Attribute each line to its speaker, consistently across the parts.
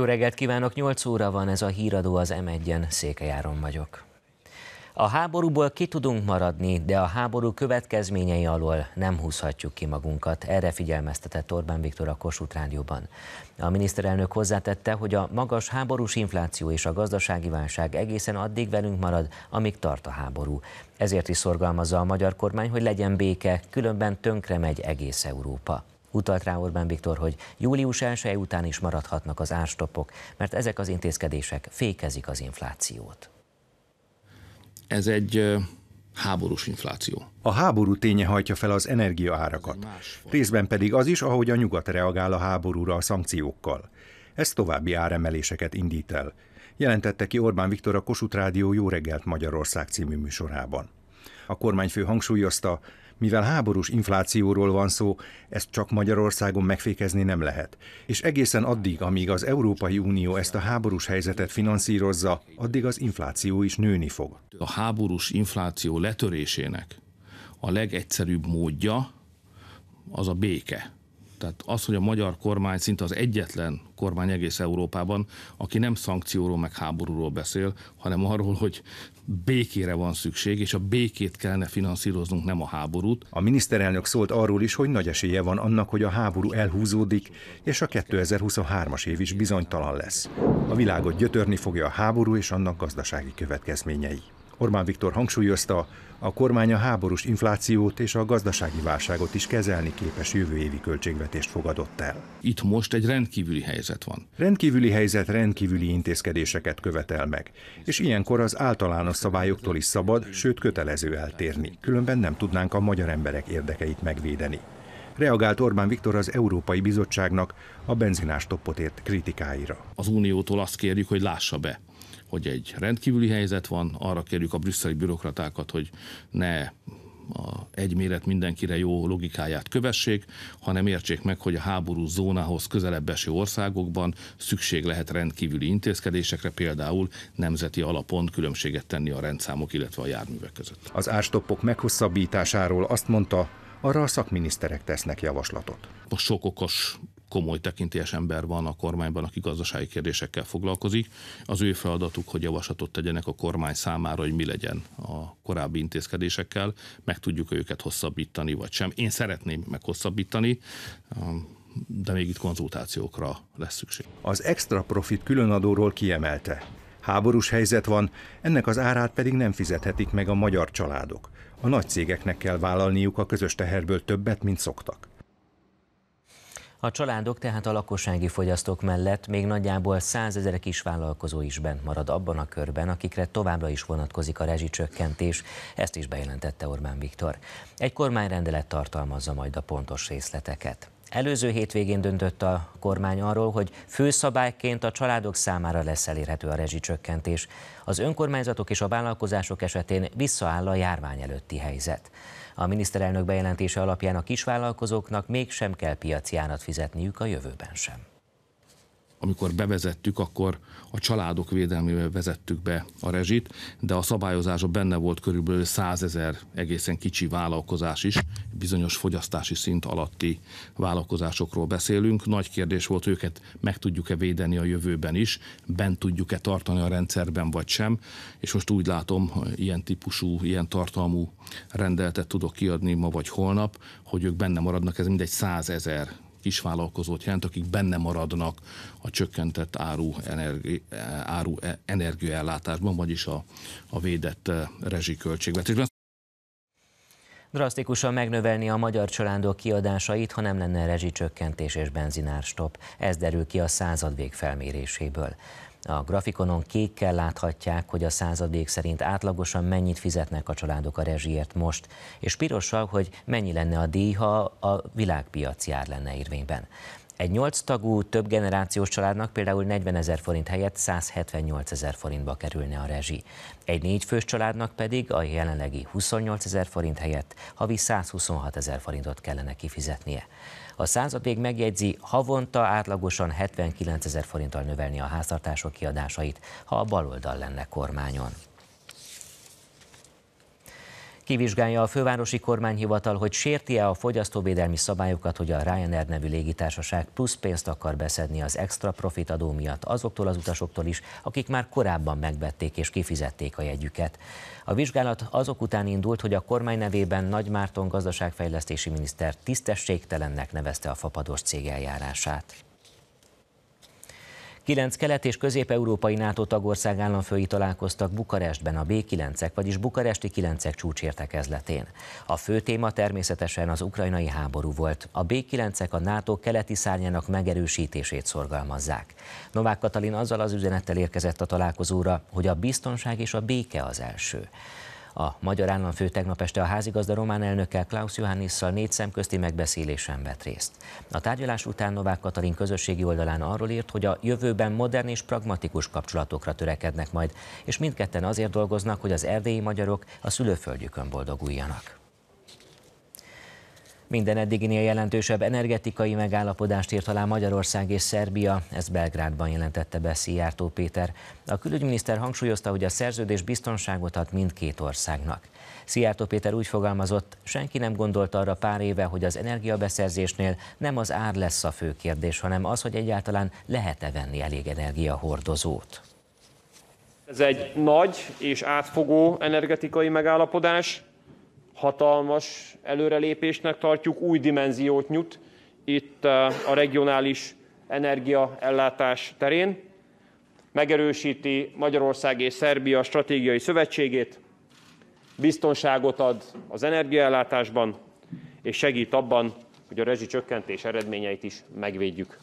Speaker 1: Jó reggelt kívánok, 8 óra van ez a híradó az M1-en, Székelyáron vagyok. A háborúból ki tudunk maradni, de a háború következményei alól nem húzhatjuk ki magunkat, erre figyelmeztetett Orbán Viktor a Kossuth Rádióban. A miniszterelnök hozzátette, hogy a magas háborús infláció és a gazdasági válság egészen addig velünk marad, amíg tart a háború. Ezért is szorgalmazza a magyar kormány, hogy legyen béke, különben tönkre megy egész Európa. Utalt rá Orbán Viktor, hogy július 1 után is maradhatnak az árstopok, mert ezek az intézkedések fékezik az inflációt.
Speaker 2: Ez egy
Speaker 3: háborús infláció. A háború ténye hajtja fel az energiaárakat, részben pedig az is, ahogy a nyugat reagál a háborúra a szankciókkal. Ez további áremeléseket indít el, jelentette ki Orbán Viktor a Kossuth Rádió Jó reggelt Magyarország című műsorában. A kormányfő hangsúlyozta, mivel háborús inflációról van szó, ezt csak Magyarországon megfékezni nem lehet. És egészen addig, amíg az Európai Unió ezt a háborús helyzetet
Speaker 2: finanszírozza, addig az infláció is nőni fog. A háborús infláció letörésének a legegyszerűbb módja az a béke tehát az, hogy a magyar kormány szinte az egyetlen kormány egész Európában, aki nem szankcióról meg háborúról beszél, hanem arról, hogy békére van szükség, és a békét kellene finanszíroznunk, nem a háborút. A miniszterelnök szólt arról is, hogy nagy esélye van annak, hogy a
Speaker 3: háború elhúzódik, és a 2023-as év is bizonytalan lesz. A világot gyötörni fogja a háború és annak gazdasági következményei. Orbán Viktor hangsúlyozta, a kormány a háborús inflációt és a gazdasági válságot is kezelni képes jövő évi költségvetést fogadott el. Itt most egy rendkívüli helyzet van. Rendkívüli helyzet rendkívüli intézkedéseket követel meg, és ilyenkor az általános szabályoktól is szabad, sőt kötelező eltérni, különben nem tudnánk a magyar emberek érdekeit megvédeni. Reagált Orbán Viktor az
Speaker 2: Európai Bizottságnak a benzinás ért kritikáira. Az Uniótól azt kérjük, hogy lássa be hogy egy rendkívüli helyzet van, arra kérjük a brüsszeli bürokratákat, hogy ne a egy méret mindenkire jó logikáját kövessék, hanem értsék meg, hogy a háború zónához közelebb eső országokban szükség lehet rendkívüli intézkedésekre, például nemzeti alapon különbséget tenni a rendszámok, illetve a járművek között. Az ástoppok meghosszabbításáról azt mondta, arra a szakminiszterek tesznek javaslatot. A sok okos komoly tekintélyes ember van a kormányban, aki gazdasági kérdésekkel foglalkozik. Az ő feladatuk, hogy javaslatot tegyenek a kormány számára, hogy mi legyen a korábbi intézkedésekkel, meg tudjuk őket hosszabbítani, vagy sem. Én szeretném meg hosszabbítani, um, de még itt konzultációkra lesz szükség.
Speaker 3: Az extra profit különadóról kiemelte. Háborús helyzet van, ennek az árát pedig nem fizethetik meg a magyar családok. A nagy cégeknek kell vállalniuk a közös teherből többet, mint szoktak.
Speaker 1: A családok tehát a lakossági fogyasztók mellett még nagyjából 100 ezer kisvállalkozó is bent marad abban a körben, akikre továbbra is vonatkozik a rezsicsökkentés, ezt is bejelentette Orbán Viktor. Egy kormányrendelet tartalmazza majd a pontos részleteket. Előző hétvégén döntött a kormány arról, hogy főszabályként a családok számára lesz elérhető a rezsicsökkentés. Az önkormányzatok és a vállalkozások esetén visszaáll a járvány előtti helyzet. A miniszterelnök bejelentése alapján a kisvállalkozóknak mégsem kell piaci árat fizetniük a jövőben sem amikor bevezettük, akkor a családok
Speaker 2: védelmével vezettük be a rezsit, de a szabályozása benne volt körülbelül 100 ezer egészen kicsi vállalkozás is, bizonyos fogyasztási szint alatti vállalkozásokról beszélünk. Nagy kérdés volt, őket meg tudjuk-e védeni a jövőben is, bent tudjuk-e tartani a rendszerben vagy sem, és most úgy látom, ilyen típusú, ilyen tartalmú rendeletet tudok kiadni ma vagy holnap, hogy ők benne maradnak, ez mindegy 100 ezer kisvállalkozót jelent, akik benne maradnak a csökkentett áru, energi, áru e-, energiaellátásban, vagyis a, a védett e, rezsiköltségvetésben.
Speaker 1: Drasztikusan megnövelni a magyar családok kiadásait, ha nem lenne rezsicsökkentés és benzinárstop. Ez derül ki a századvég felméréséből. A grafikonon kékkel láthatják, hogy a századék szerint átlagosan mennyit fizetnek a családok a rezsiért most, és pirossal, hogy mennyi lenne a díj, ha a világpiaci ár lenne érvényben. Egy nyolc tagú, több generációs családnak például 40 ezer forint helyett 178 ezer forintba kerülne a rezsi. Egy négyfős családnak pedig a jelenlegi 28 ezer forint helyett havi 126 ezer forintot kellene kifizetnie. A még megjegyzi, havonta átlagosan 79 ezer forinttal növelni a háztartások kiadásait, ha a baloldal lenne kormányon. Kivizsgálja a fővárosi kormányhivatal, hogy sérti-e a fogyasztóvédelmi szabályokat, hogy a Ryanair nevű légitársaság plusz pénzt akar beszedni az extra profit adó miatt azoktól az utasoktól is, akik már korábban megvették és kifizették a jegyüket. A vizsgálat azok után indult, hogy a kormány nevében Nagy Márton gazdaságfejlesztési miniszter tisztességtelennek nevezte a fapados cég eljárását. Kilenc kelet- és közép-európai NATO tagország államfői találkoztak Bukarestben a B9-ek, vagyis bukaresti 9-ek csúcsértekezletén. A fő téma természetesen az ukrajnai háború volt. A B9-ek a NATO keleti szárnyának megerősítését szorgalmazzák. Novák Katalin azzal az üzenettel érkezett a találkozóra, hogy a biztonság és a béke az első. A magyar államfő tegnap este a házigazda román elnökkel Klaus Johannisszal négy szemközti megbeszélésen vett részt. A tárgyalás után Novák Katalin közösségi oldalán arról írt, hogy a jövőben modern és pragmatikus kapcsolatokra törekednek majd, és mindketten azért dolgoznak, hogy az erdélyi magyarok a szülőföldjükön boldoguljanak. Minden eddiginél jelentősebb energetikai megállapodást írt alá Magyarország és Szerbia, ezt Belgrádban jelentette be Szijjártó Péter. A külügyminiszter hangsúlyozta, hogy a szerződés biztonságot ad mindkét országnak. Szijjártó Péter úgy fogalmazott, senki nem gondolt arra pár éve, hogy az energiabeszerzésnél nem az ár lesz a fő kérdés, hanem az, hogy egyáltalán lehet-e venni elég energiahordozót.
Speaker 2: Ez egy nagy és átfogó energetikai megállapodás, hatalmas előrelépésnek tartjuk, új dimenziót nyújt itt eh, a regionális energiaellátás terén. Megerősíti Magyarország és Szerbia stratégiai szövetségét, biztonságot ad az energiaellátásban, és segít abban, hogy a rezsicsökkentés eredményeit is megvédjük.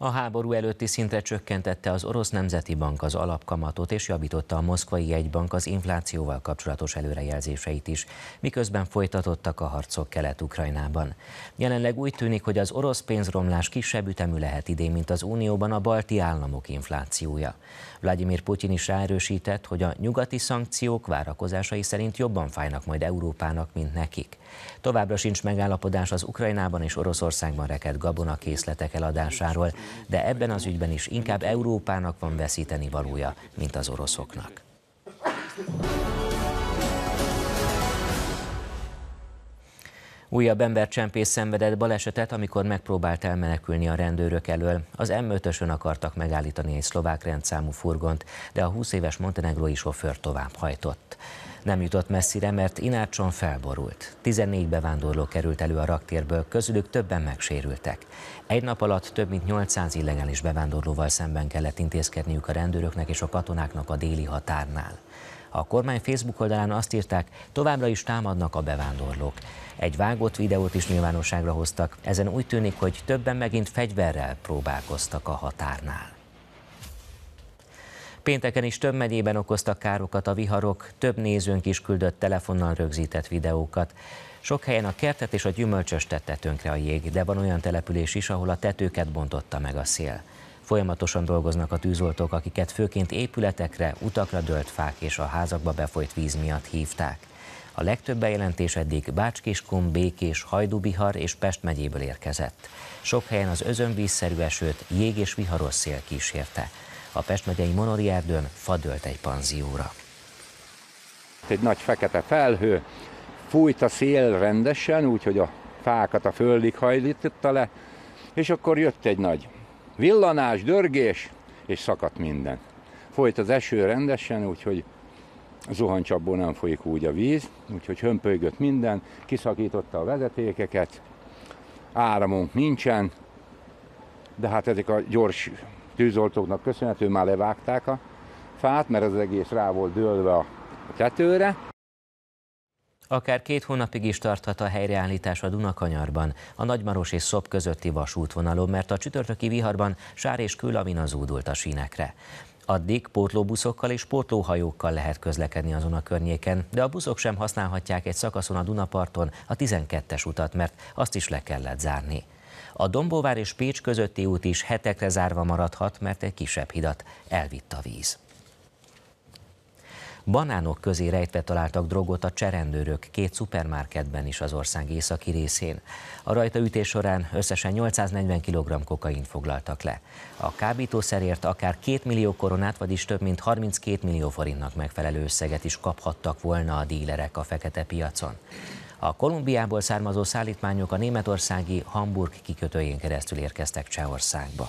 Speaker 1: A háború előtti szintre csökkentette az orosz nemzeti bank az alapkamatot, és javította a moszkvai Egybank az inflációval kapcsolatos előrejelzéseit is, miközben folytatottak a harcok Kelet-Ukrajnában. Jelenleg úgy tűnik, hogy az orosz pénzromlás kisebb ütemű lehet idén, mint az Unióban a balti államok inflációja. Vladimir Putyin is ráerősített, hogy a nyugati szankciók várakozásai szerint jobban fájnak majd Európának, mint nekik. Továbbra sincs megállapodás az Ukrajnában és Oroszországban rekedt gabonakészletek eladásáról de ebben az ügyben is inkább Európának van veszíteni valója, mint az oroszoknak. Újabb embercsempész szenvedett balesetet, amikor megpróbált elmenekülni a rendőrök elől. Az M5-ösön akartak megállítani egy szlovák rendszámú furgont, de a 20 éves montenegrói sofőr tovább hajtott. Nem jutott messzire, mert Inácson felborult. 14 bevándorló került elő a raktérből, közülük többen megsérültek. Egy nap alatt több mint 800 illegális bevándorlóval szemben kellett intézkedniük a rendőröknek és a katonáknak a déli határnál. A kormány Facebook oldalán azt írták, továbbra is támadnak a bevándorlók. Egy vágott videót is nyilvánosságra hoztak, ezen úgy tűnik, hogy többen megint fegyverrel próbálkoztak a határnál. Pénteken is több megyében okoztak károkat a viharok, több nézőnk is küldött telefonnal rögzített videókat. Sok helyen a kertet és a gyümölcsös tette tönkre a jég, de van olyan település is, ahol a tetőket bontotta meg a szél. Folyamatosan dolgoznak a tűzoltók, akiket főként épületekre, utakra dölt fák és a házakba befolyt víz miatt hívták. A legtöbb bejelentés eddig Bácskiskun, Békés, Hajdubihar és Pest megyéből érkezett. Sok helyen az özönvízszerű esőt jég és viharos szél kísérte. A Pest megyei Monori erdőn fadölt egy panzióra.
Speaker 3: Egy nagy fekete felhő, fújt a szél rendesen, úgyhogy a fákat a földig hajlította le, és akkor jött egy nagy villanás, dörgés, és szakadt minden. Folyt az eső rendesen, úgyhogy zuhancsapból nem folyik úgy a víz, úgyhogy hömpölygött minden, kiszakította a vezetékeket, áramunk nincsen, de hát ezek a gyors tűzoltóknak köszönhető már levágták a fát, mert az egész rá volt dőlve a tetőre.
Speaker 1: Akár két hónapig is tarthat a helyreállítás a Dunakanyarban, a Nagymaros és szob közötti vasútvonalon, mert a csütörtöki viharban sár és kőlamina zúdult a sínekre. Addig pótlóbuszokkal és pótlóhajókkal lehet közlekedni azon a környéken, de a buszok sem használhatják egy szakaszon a Dunaparton a 12-es utat, mert azt is le kellett zárni. A Dombóvár és Pécs közötti út is hetekre zárva maradhat, mert egy kisebb hidat elvitt a víz. Banánok közé rejtve találtak drogot a cserendőrök két szupermarketben is az ország északi részén. A rajta ütés során összesen 840 kg kokain foglaltak le. A kábítószerért akár 2 millió koronát, vagyis több mint 32 millió forintnak megfelelő összeget is kaphattak volna a dílerek a fekete piacon. A Kolumbiából származó szállítmányok a németországi Hamburg kikötőjén keresztül érkeztek Csehországba.